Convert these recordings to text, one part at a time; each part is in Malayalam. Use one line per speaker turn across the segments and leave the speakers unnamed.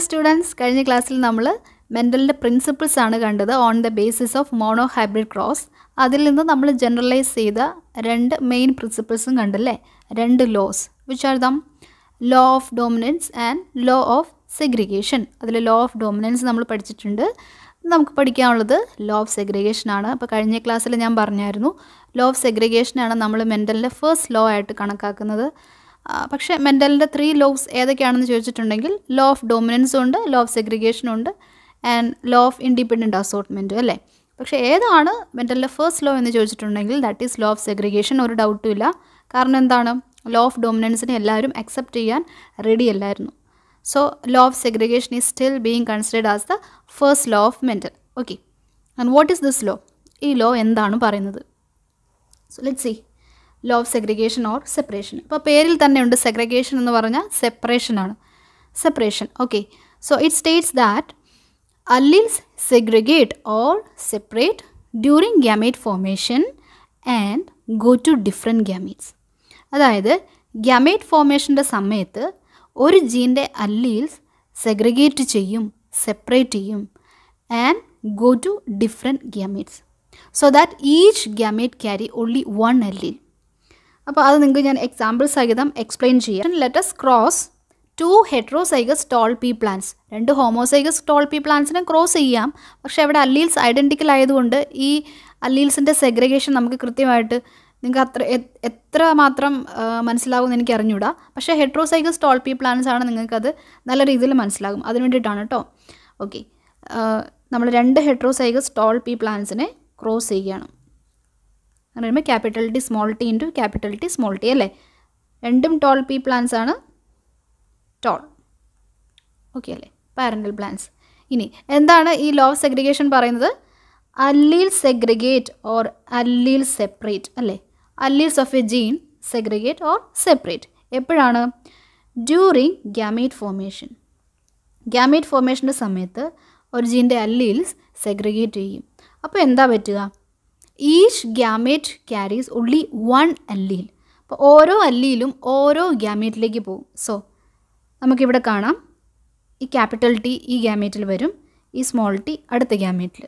ഹലോ സ്റ്റുഡൻസ് കഴിഞ്ഞ ക്ലാസ്സിൽ നമ്മൾ മെൻ്റലിൻ്റെ പ്രിൻസിപ്പിൾസ് ആണ് കണ്ടത് on the basis of mono hybrid cross അതിൽ നിന്ന് നമ്മൾ ജനറലൈസ് ചെയ്ത രണ്ട് മെയിൻ പ്രിൻസിപ്പിൾസും കണ്ടല്ലേ രണ്ട് laws which are them law of dominance and law of segregation അതിൽ ലോ ഓഫ് ഡോമിനൻസ് നമ്മൾ പഠിച്ചിട്ടുണ്ട് നമുക്ക് പഠിക്കാനുള്ളത് ലോ ഓഫ് സെഗ്രിഗേഷൻ ആണ് അപ്പോൾ കഴിഞ്ഞ ക്ലാസ്സിൽ ഞാൻ പറഞ്ഞായിരുന്നു ലോ ഓഫ് സെഗ്രിഗേഷനാണ് നമ്മൾ മെൻ്റലിൻ്റെ ഫസ്റ്റ് ലോ ആയിട്ട് കണക്കാക്കുന്നത് പക്ഷേ മെൻ്റലിൻ്റെ ത്രീ ലോസ് ഏതൊക്കെയാണെന്ന് ചോദിച്ചിട്ടുണ്ടെങ്കിൽ ലോ ഓഫ് ഡോമിനൻസും ഉണ്ട് ലോ ഓഫ് സെഗ്രിഗേഷനും ഉണ്ട് and law of independent assortment അല്ലേ പക്ഷേ ഏതാണ് മെൻ്റലിൻ്റെ ഫസ്റ്റ് ലോ എന്ന് ചോദിച്ചിട്ടുണ്ടെങ്കിൽ that is law of segregation ഒരു ഡൗട്ടും ഇല്ല കാരണം എന്താണ് ലോ ഓഫ് ഡോമിനൻസിനെ എല്ലാവരും അക്സെപ്റ്റ് ചെയ്യാൻ റെഡി അല്ലായിരുന്നു so law of segregation is still being considered as the first law of Mendel okay and what is this law ഈ ലോ എന്താണ് പറയുന്നത് so let see law of segregation or separation അപ്പോൾ പേരിൽ തന്നെ ഉണ്ട് സെഗ്രിഗേഷൻ എന്ന് പറഞ്ഞാൽ സെപ്പറേഷനാണ് separation okay so it states that alleles segregate or separate during gamete formation and go to different gametes അതായത് ഗ്യാമേറ്റ് ഫോർമേഷൻ്റെ സമയത്ത് ഒരു ജീൻ്റെ അല്ലീൽസ് സെഗ്രിഗേറ്റ് ചെയ്യും സെപ്പറേറ്റ് ചെയ്യും and go to different gametes so that each gamete carry only one allele അപ്പോൾ അത് നിങ്ങൾക്ക് ഞാൻ എക്സാമ്പിൾ സഹിതം എക്സ്പ്ലെയിൻ ചെയ്യാം let's cross two heterozygous tall pea plants രണ്ട് ഹോമോസൈഗസ് ടോൾ പി പ്ലാന്റ്സിനെ ക്രോസ് ചെയ്യാം പക്ഷേ അവിടെ അല്ലീൽസ് ഐഡൻറ്റിക്കൽ ആയതുകൊണ്ട് ഈ അല്ലീൽസിൻ്റെ സെഗ്രിഗേഷൻ നമുക്ക് കൃത്യമായിട്ട് നിങ്ങൾക്ക് അത്ര എത്ര മാത്രം മനസ്സിലാകുമെന്ന് എനിക്ക് അറിഞ്ഞൂടാ പക്ഷേ ഹെട്രോസൈഗസ് ടോൾ പി പ്ലാന്റ്സ് ആണ് നിങ്ങൾക്കത് നല്ല രീതിയിൽ മനസ്സിലാകും അതിന് വേണ്ടിയിട്ടാണ് കേട്ടോ ഓക്കെ നമ്മൾ രണ്ട് ഹെട്രോസൈഗസ് ടോൾ പി പ്ലാന്റ്സിനെ ക്രോസ് ചെയ്യുകയാണ് അങ്ങനെ വരുമ്പോൾ capital T small T into capital T small T അല്ലേ രണ്ടും ടോൾ പി പ്ലാൻസ് ആണ് ടോൾ ഓക്കെ അല്ലേ പാരൻ്റൽ പ്ലാൻസ് ഇനി എന്താണ് ഈ ലോ ഓഫ് സെഗ്രിഗേഷൻ പറയുന്നത് allele segregate or allele separate അല്ലേ alleles of a gene segregate or separate എപ്പോഴാണ് ഡ്യൂറിങ് ഗ്യാമേറ്റ് ഫോർമേഷൻ ഗ്യാമേറ്റ് ഫോർമേഷൻ്റെ സമയത്ത് ഒരു ജീൻ്റെ അല്ലീൽസ് സെഗ്രിഗേറ്റ് ചെയ്യും അപ്പോൾ എന്താ പറ്റുക ഈച്ച് ഗ്യാമേറ്റ് ക്യാരീസ് ഉള്ളി വൺ അല്ലീൽ അപ്പോൾ ഓരോ അല്ലീലും ഓരോ ഗ്യാമേറ്റിലേക്ക് പോകും സോ നമുക്കിവിടെ കാണാം ഈ ക്യാപിറ്റൽ ടി ഈ ഗ്യാമേറ്റിൽ വരും ഈ സ്മോൾ ടി അടുത്ത ഗ്യാമേറ്റിൽ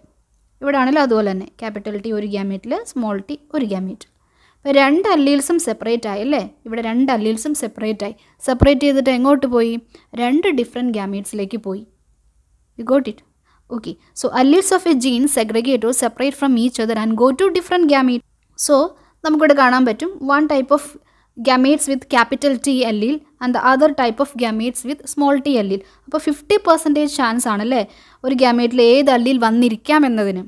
ഇവിടെ ആണല്ലോ അതുപോലെ തന്നെ ക്യാപിറ്റൽ ടി ഒരു ഗ്യാമേറ്റിൽ സ്മോൾ ടി ഒരു ഗ്യാമേറ്റ് അപ്പോൾ രണ്ട് അല്ലീൽസും സെപ്പറേറ്റ് ആയി അല്ലേ ഇവിടെ രണ്ട് അല്ലീൽസും സെപ്പറേറ്റ് ആയി സെപ്പറേറ്റ് ചെയ്തിട്ട് എങ്ങോട്ട് പോയി രണ്ട് ഡിഫറെൻറ്റ് ഗ്യാമേറ്റ്സിലേക്ക് പോയി you got it okay so alleles of a gene segregate or separate from each other and go to different gamete so നമുക്കിവിടെ കാണാൻ പറ്റും one type of gametes with capital T allele and the other type of gametes with small T allele അപ്പോൾ ഫിഫ്റ്റി പെർസെൻറ്റേജ് ചാൻസ് ആണല്ലേ ഒരു ഗമേറ്റിൽ ഏത് അല്ലിൽ വന്നിരിക്കാം എന്നതിന്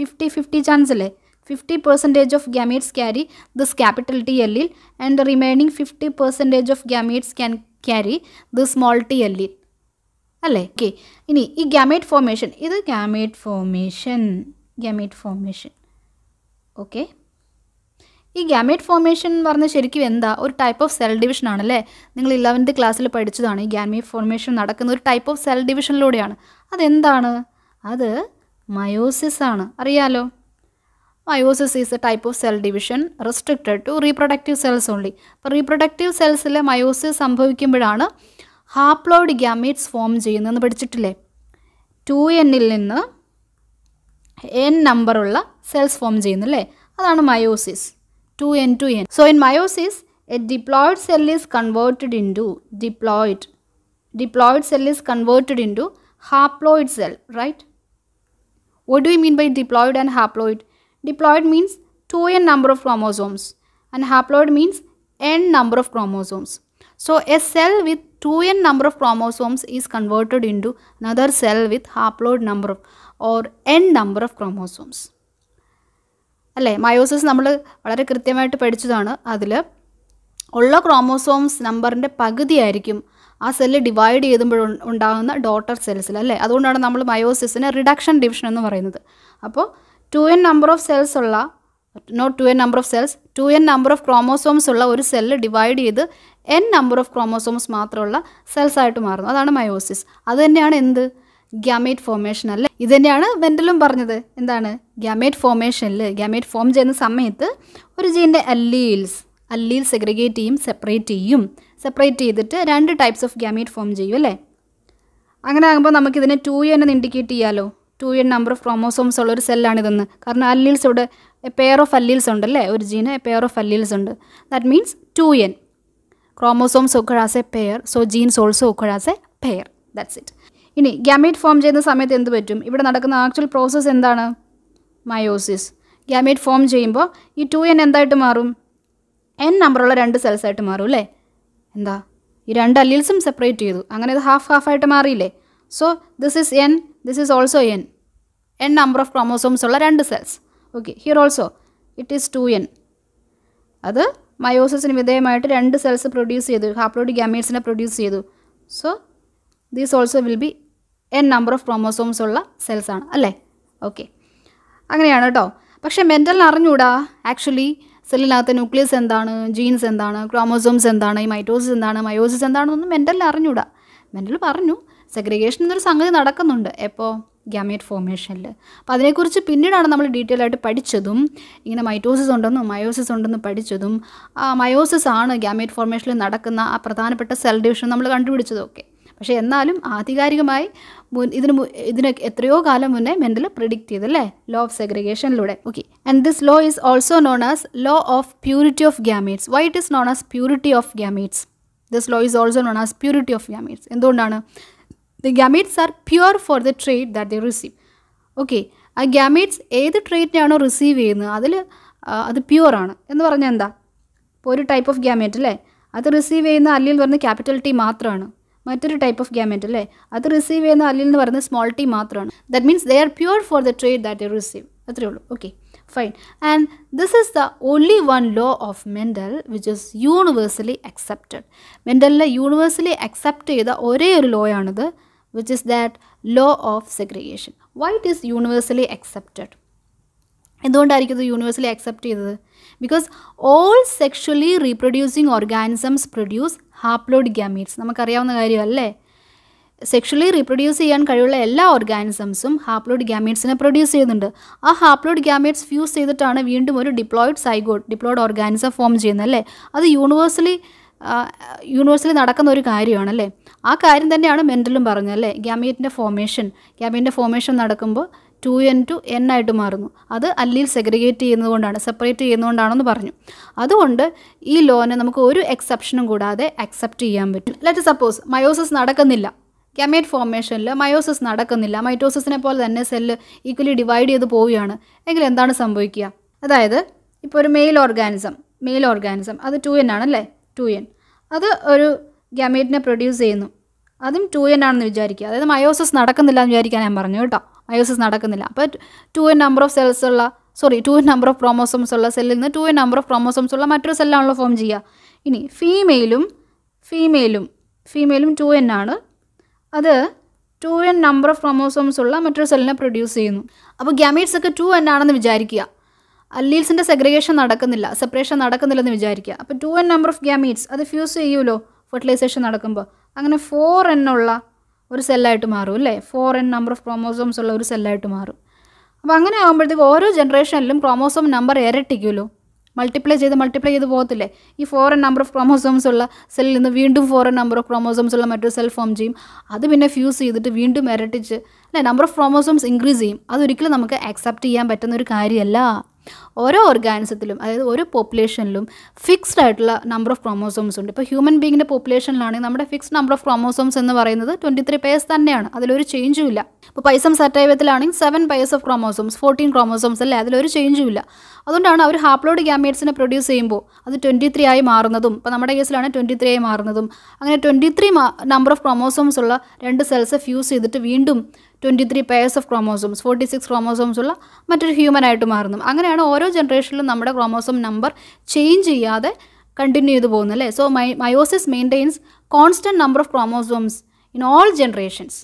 ഫിഫ്റ്റി ഫിഫ്റ്റി ചാൻസ് അല്ലേ fifty percentage of gametes carry this capital T allele and remaining fifty percentage of gametes can carry this small T allele അല്ലേ ഓക്കെ ഇനി ഈ ഗ്യാമേറ്റ് ഫോർമേഷൻ ഇത് gamete formation gamete formation okay ഈ ഗ്യാമേറ്റ് ഫോർമേഷൻ എന്ന് പറഞ്ഞാൽ ശരിക്കും എന്താ ഒരു ടൈപ്പ് ഓഫ് സെൽ ഡിവിഷൻ ആണല്ലേ നിങ്ങൾ ഇലവൻത്ത് ക്ലാസ്സിൽ പഠിച്ചതാണ് ഈ ഗ്യാമേറ്റ് ഫോർമേഷൻ നടക്കുന്ന ഒരു ടൈപ്പ് ഓഫ് സെൽ ഡിവിഷനിലൂടെയാണ് അതെന്താണ് അത് മയോസിസ് ആണ് അറിയാലോ meiosis is a type of cell division restricted to reproductive cells only അപ്പോൾ റീപ്രൊഡക്റ്റീവ് സെൽസിലെ മയോസിസ് സംഭവിക്കുമ്പോഴാണ് haploid gametes form jayinna padichittile 2n il ninnu n number of cells form jayinnalle adana meiosis 2n 2n so in meiosis a diploid cell is converted into diploid diploid cell is converted into haploid cell right what do you mean by diploid and haploid diploid means 2n number of chromosomes and haploid means n number of chromosomes so a cell with two N number of chromosomes is converted into another cell with haploid number of or N number of chromosomes അല്ലേ മയോസിസ് നമ്മൾ വളരെ കൃത്യമായിട്ട് പഠിച്ചതാണ് അതിൽ ഉള്ള ക്രോമോസോംസ് നമ്പറിൻ്റെ പകുതിയായിരിക്കും ആ സെല്ല് ഡിവൈഡ് ചെയ്യുമ്പോൾ ഉണ്ടാകുന്ന ഡോട്ടർ സെൽസിൽ അല്ലേ അതുകൊണ്ടാണ് നമ്മൾ മയോസിസിന് റിഡക്ഷൻ ഡിവിഷൻ എന്ന് പറയുന്നത് അപ്പോൾ two N number of cells ഉള്ള not two N number of cells two N number of chromosomes ഉള്ള ഒരു സെല്ല് ഡിവൈഡ് ചെയ്ത് എൻ നമ്പർ ഓഫ് ക്രോമോസോംസ് മാത്രമുള്ള സെൽസ് ആയിട്ട് മാറുന്നു അതാണ് മയോസിസ് അത് തന്നെയാണ് എന്ത് ഗ്യാമേറ്റ് ഫോർമേഷൻ അല്ലേ ഇത് തന്നെയാണ് മെൻ്റലും പറഞ്ഞത് എന്താണ് ഗ്യാമേറ്റ് ഫോർമേഷനിൽ ഗ്യാമേറ്റ് ഫോം ചെയ്യുന്ന സമയത്ത് ഒരു ജീൻ്റെ അല്ലീൽസ് അല്ലീൽ സെഗ്രിഗേറ്റ് ചെയ്യും സെപ്പറേറ്റ് ചെയ്യും സെപ്പറേറ്റ് ചെയ്തിട്ട് രണ്ട് ടൈപ്സ് ഓഫ് ഗ്യാമേറ്റ് ഫോം ചെയ്യും അല്ലേ അങ്ങനെ ആകുമ്പോൾ നമുക്കിതിനെ ടു എൻ എന്ന് ഇൻഡിക്കേറ്റ് ചെയ്യാലോ two N number of chromosomes ഉള്ള ഒരു സെല്ലാണിതെന്ന് കാരണം അല്ലീൽസ് ഇവിടെ എ പെയർ ഓഫ് അല്ലീൽസ് ഉണ്ടല്ലേ ഒരു ജീന് എ പെയർ ഓഫ് അല്ലീൽസ് ഉണ്ട് that means two N chromosomes ഒക്കെ as a pair so genes also ഒക്കെ as a pair that's it ഇനി ഗ്യാമേറ്റ് ഫോം ചെയ്യുന്ന സമയത്ത് എന്ത് പറ്റും ഇവിടെ നടക്കുന്ന ആക്ച്വൽ പ്രോസസ്സ് എന്താണ് മയോസിസ് ഗ്യാമേറ്റ് ഫോം ചെയ്യുമ്പോൾ ഈ ടു എൻ എന്തായിട്ട് മാറും എൻ നമ്പറുള്ള രണ്ട് സെൽസ് ആയിട്ട് മാറും അല്ലേ എന്താ ഈ രണ്ട് അല്ലീൽസും സെപ്പറേറ്റ് ചെയ്തു അങ്ങനെ ഇത് ഹാഫ് ഹാഫ് ആയിട്ട് മാറിയില്ലേ so this is N this is also N N number of chromosomes ഉള്ള രണ്ട് cells okay here also it is two N അത് മയോസിന് വിധേയമായിട്ട് രണ്ട് സെൽസ് പ്രൊഡ്യൂസ് ചെയ്തു ഹാപ്ലോയിഡ് ഗാമേറ്റ്സിനെ പ്രൊഡ്യൂസ് ചെയ്തു so these also will be N number of chromosomes ഉള്ള സെൽസ് ആണ് അല്ലേ ഓക്കെ അങ്ങനെയാണ് കേട്ടോ പക്ഷേ മെൻറ്റലിന് അറിഞ്ഞൂടാ ആക്ച്വലി സെല്ലിനകത്ത് ന്യൂക്ലിയസ് എന്താണ് ജീൻസ് എന്താണ് ക്രോമോസോംസ് എന്താണ് ഈ മൈറ്റോസിസ് എന്താണ് മയോസിസ് എന്താണെന്നൊന്നും മെൻറ്റലിന് അറിഞ്ഞൂടാ മെൻറ്റൽ പറഞ്ഞു സെഗ്രിഗേഷൻ എന്നൊരു സംഗതി നടക്കുന്നുണ്ട് എപ്പോൾ ഗ്യാമേറ്റ് ഫോർമേഷനിൽ അപ്പോൾ അതിനെക്കുറിച്ച് പിന്നീടാണ് നമ്മൾ ഡീറ്റെയിൽ ആയിട്ട് പഠിച്ചതും ഇങ്ങനെ മൈറ്റോസിസ് ഉണ്ടെന്നും മയോസിസ് ഉണ്ടെന്നും പഠിച്ചതും ആ മയോസിസ് ആണ് ഗ്യാമേറ്റ് ഫോർമേഷനിൽ നടക്കുന്ന ആ പ്രധാനപ്പെട്ട സെൽ ഡിവിഷൻ നമ്മൾ കണ്ടുപിടിച്ചതൊക്കെ പക്ഷേ എന്നാലും ആധികാരികമായി മുൻ ഇതിന് മു ഇതിന് എത്രയോ കാലം മുന്നേ മെൻ്റൽ പ്രിഡിക്റ്റ് ചെയ്തല്ലേ ലോ ഓഫ് സെഗ്രിഗേഷനിലൂടെ okay and this law is also known as law of purity of gametes which is known as purity of gametes this law is also known as purity of gametes എന്തുകൊണ്ടാണ് the gametes are pure for the trait that they receive okay ആ ഗ്യാമേറ്റ്സ് ഏത് ട്രേറ്റിനാണോ റിസീവ് ചെയ്യുന്നത് അതിൽ അത് പ്യുവറാണ് എന്ന് പറഞ്ഞാൽ എന്താ ഇപ്പോൾ ഒരു ടൈപ്പ് ഓഫ് ഗ്യാമേറ്റ് അല്ലേ അത് റിസീവ് ചെയ്യുന്ന അല്ലിൽ എന്ന് വരുന്ന ക്യാപിറ്റൽ ടി മാത്രമാണ് മറ്റൊരു ടൈപ്പ് ഓഫ് ഗ്യാമേറ്റ് അല്ലേ അത് റിസീവ് ചെയ്യുന്ന അല്ലിൽ എന്ന് പറയുന്നത് സ്മോൾ ടി മാത്രമാണ് that means they are pure for the trait that they receive അത്രയേ ഉള്ളൂ okay fine and this is the only one law of Mendel which is universally accepted മെൻ്റലിനെ യൂണിവേഴ്സലി അക്സെപ്റ്റ് ചെയ്ത ഒരേ ഒരു ലോയാണിത് which is that law of segregation. Why it is universally accepted? എന്തുകൊണ്ടായിരിക്കും ഇത് യൂണിവേഴ്സലി അക്സെപ്റ്റ് ചെയ്തത് because all sexually reproducing organisms produce haploid gametes നമുക്കറിയാവുന്ന കാര്യമല്ലേ സെക്ഷലി റീപ്രൊഡ്യൂസ് ചെയ്യാൻ കഴിവുള്ള എല്ലാ ഓർഗാനിസംസും ഹാപ്ലോഡ് ഗ്യാമീറ്റ്സിനെ പ്രൊഡ്യൂസ് ചെയ്യുന്നുണ്ട് ആ ഹാപ്ലോഡ് ഗ്യാമീറ്റ്സ് ഫ്യൂസ് ചെയ്തിട്ടാണ് വീണ്ടും ഒരു diploid zygote diploid organism form ചെയ്യുന്നത് അല്ലേ അത് യൂണിവേഴ്സലി യൂണിവേഴ്സിൽ നടക്കുന്ന ഒരു കാര്യമാണല്ലേ ആ കാര്യം തന്നെയാണ് മെൻ്റലും പറഞ്ഞത് അല്ലേ ഗ്യാമീറ്റിൻ്റെ ഫോർമേഷൻ ഗ്യാമീറ്റിൻ്റെ ഫോർമേഷൻ നടക്കുമ്പോൾ ടു എൻ ടു എൻ ആയിട്ട് മാറുന്നു അത് അല്ലിൽ സെഗ്രിഗേറ്റ് ചെയ്യുന്നതുകൊണ്ടാണ് സെപ്പറേറ്റ് ചെയ്യുന്നതുകൊണ്ടാണെന്ന് പറഞ്ഞു അതുകൊണ്ട് ഈ ലോനെ നമുക്ക് ഒരു എക്സെപ്ഷനും കൂടാതെ അക്സെപ്റ്റ് ചെയ്യാൻ പറ്റും ലെറ്റ് സപ്പോസ് മയോസിസ് നടക്കുന്നില്ല ഗ്യാമേറ്റ് ഫോമേഷനിൽ മയോസിസ് നടക്കുന്നില്ല മൈറ്റോസിസിനെ പോലെ തന്നെ സെല്ല് ഈക്വലി ഡിവൈഡ് ചെയ്ത് പോവുകയാണ് എങ്കിൽ എന്താണ് സംഭവിക്കുക അതായത് ഇപ്പോൾ ഒരു മെയിൽ ഓർഗാനിസം മെയിൽ ഓർഗാനിസം അത് ടു എൻ ആണല്ലേ ടു എൻ അത് ഒരു ഗ്യാമേറ്റിനെ പ്രൊഡ്യൂസ് ചെയ്യുന്നു അതും ടു എൻ ആണെന്ന് വിചാരിക്കുക അതായത് മയോസിസ് നടക്കുന്നില്ല എന്ന് വിചാരിക്കാൻ ഞാൻ പറഞ്ഞു കേട്ടോ മയോസിസ് നടക്കുന്നില്ല അപ്പോൾ two N number of cells ഉള്ള sorry two N number of chromosomes ഉള്ള സെല്ലിൽ നിന്ന് two N number of chromosomes ഉള്ള മറ്റൊരു സെല്ലാണല്ലോ ഫോം ചെയ്യുക ഇനി ഫീമെയിലും ഫീമെയിലും ഫീമെയിലും ടു എൻ ആണ് അത് two N number of chromosomes ഉള്ള മറ്റൊരു സെല്ലിനെ പ്രൊഡ്യൂസ് ചെയ്യുന്നു അപ്പോൾ ഗ്യാമീറ്റ്സ് ഒക്കെ ടു എൻ ആണെന്ന് വിചാരിക്കുക അല്ലീൽസിൻ്റെ സെഗ്രിഗേഷൻ നടക്കുന്നില്ല സെപ്പറേഷൻ നടക്കുന്നില്ലെന്ന് വിചാരിക്കുക അപ്പോൾ two N number of gametes അത് ഫ്യൂസ് ചെയ്യുമല്ലോ ഫെർട്ടിലൈസേഷൻ നടക്കുമ്പോൾ അങ്ങനെ ഫോർ ഉള്ള ഒരു സെല്ലായിട്ട് മാറും അല്ലേ four n number of chromosomes ഉള്ള ഒരു സെല്ലായിട്ട് മാറും അപ്പോൾ അങ്ങനെ ആകുമ്പോഴത്തേക്ക് ഓരോ ജനറേഷനിലും ക്രോമോസോം നമ്പർ ഇരട്ടിക്കുമല്ലോ മൾട്ടിപ്ലൈ ചെയ്ത് മൾട്ടിപ്ലൈ ചെയ്ത് പോകത്തില്ലേ ഈ four n number of chromosomes ഉള്ള സെല്ലിൽ നിന്ന് വീണ്ടും four n number of chromosomes ഉള്ള മറ്റൊരു സെൽ ഫോം ചെയ്യും അത് പിന്നെ ഫ്യൂസ് ചെയ്തിട്ട് വീണ്ടും ഇരട്ടിച്ച് അല്ലെ നമ്പർ ഓഫ് ക്രോമോസോംസ് ഇൻക്രീസ് ചെയ്യും അതൊരിക്കലും നമുക്ക് അക്സെപ്റ്റ് ചെയ്യാൻ പറ്റുന്ന ഒരു കാര്യമല്ല ഓരോ ഓർഗാനിസത്തിലും അതായത് ഓരോ പോപ്പുലേഷനിലും ഫിക്സ്ഡ് ആയിട്ടുള്ള നമ്പർ ഓഫ് ക്രോമോസോംസ് ഉണ്ട് ഇപ്പോൾ ഹ്യൂമൻ ബീങ്ങിൻ്റെ പോപ്പുലേഷനിലാണെങ്കിൽ നമ്മുടെ ഫിക്സ്ഡ് നമ്പർ ഓഫ് ക്രോമോസോംസ് എന്ന് പറയുന്നത് ട്വൻറ്റി ത്രീ പേഴ്സ് തന്നെയാണ് അതിലൊരു ചേഞ്ചും ഇല്ല ഇപ്പോൾ പൈസം സറ്റൈവത്തിലാണെങ്കിൽ seven pairs of chromosomes fourteen chromosomes അല്ലേ അതിലൊരു ചേഞ്ചും ഇല്ല അതുകൊണ്ടാണ് അവർ ഹാപ്ലോഡ് ഗ്യാമേറ്റ്സിനെ പ്രൊഡ്യൂസ് ചെയ്യുമ്പോൾ അത് ട്വൻറ്റി ത്രീ ആയി മാറുന്നതും ഇപ്പോൾ നമ്മുടെ കേസിലാണ് ട്വൻറ്റി ത്രീ ആയി മാറുന്നതും അങ്ങനെ twenty three number of chromosomes ഉള്ള രണ്ട് സെൽസ് ഫ്യൂസ് ചെയ്തിട്ട് വീണ്ടും twenty three pairs of chromosomes forty six chromosomes ഉള്ള മറ്റൊരു ഹ്യൂമൻ ആയിട്ട് മാറുന്നു അങ്ങനെയാണ് ഓരോ ജനറേഷനിലും നമ്മുടെ ക്രോമോസോം നമ്പർ ചേഞ്ച് ചെയ്യാതെ കണ്ടിന്യൂ ചെയ്തു പോകുന്നത് അല്ലേ so my meiosis maintains constant number of chromosomes in all generations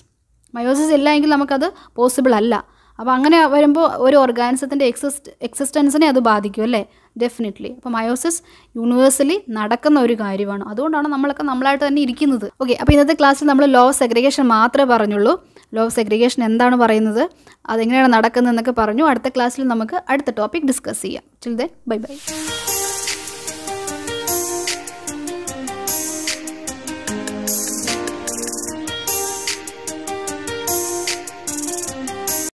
meiosis ഇല്ല എങ്കിൽ നമുക്കത് പോസിബിൾ അല്ല അപ്പോൾ അങ്ങനെ വരുമ്പോൾ ഒരു ഓർഗാനിസത്തിൻ്റെ എക്സിസ്റ്റ് എക്സിസ്റ്റൻസിനെ അത് ബാധിക്കും അല്ലേ ഡെഫിനറ്റ്ലി അപ്പോൾ മയോസിസ് യൂണിവേഴ്സലി നടക്കുന്ന ഒരു കാര്യമാണ് അതുകൊണ്ടാണ് നമ്മളൊക്കെ നമ്മളായിട്ട് തന്നെ ഇരിക്കുന്നത് ഓക്കെ അപ്പോൾ ഇന്നത്തെ ക്ലാസ്സിൽ നമ്മൾ ലോ ഓഫ് സെഗ്രിഗേഷൻ മാത്രമേ പറഞ്ഞുള്ളൂ ലോ ഓഫ് സെഗ്രിഗേഷൻ എന്താണ് പറയുന്നത് അതെങ്ങനെയാണ് നടക്കുന്നതെന്നൊക്കെ പറഞ്ഞു അടുത്ത ക്ലാസ്സിൽ നമുക്ക് അടുത്ത ടോപ്പിക് ഡിസ്കസ് ചെയ്യാം ചിൽ ദെൻ ബൈ ബൈ